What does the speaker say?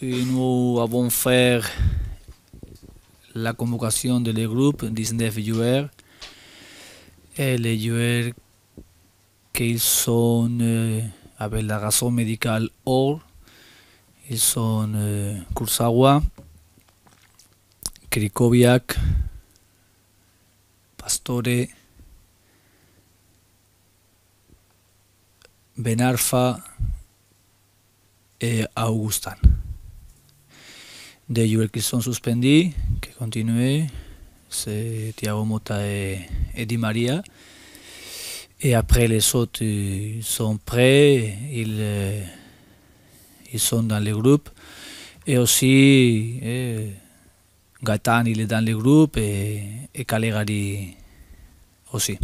y nos vamos a hacer la convocación del grupo grupos 19 joueurs. el que son que ver la razón médica or, ils son euh, Kursawa, Krikoviak, Pastore, Benarfa y Augustan des joueurs qui sont suspendus, qui continuent, c'est Thiago Mota et, e Di Maria. Et après, les autres sont prêts, euh, ils, sont dans le groupe. Et aussi, eh, il est dans le groupe et, et Calegari aussi.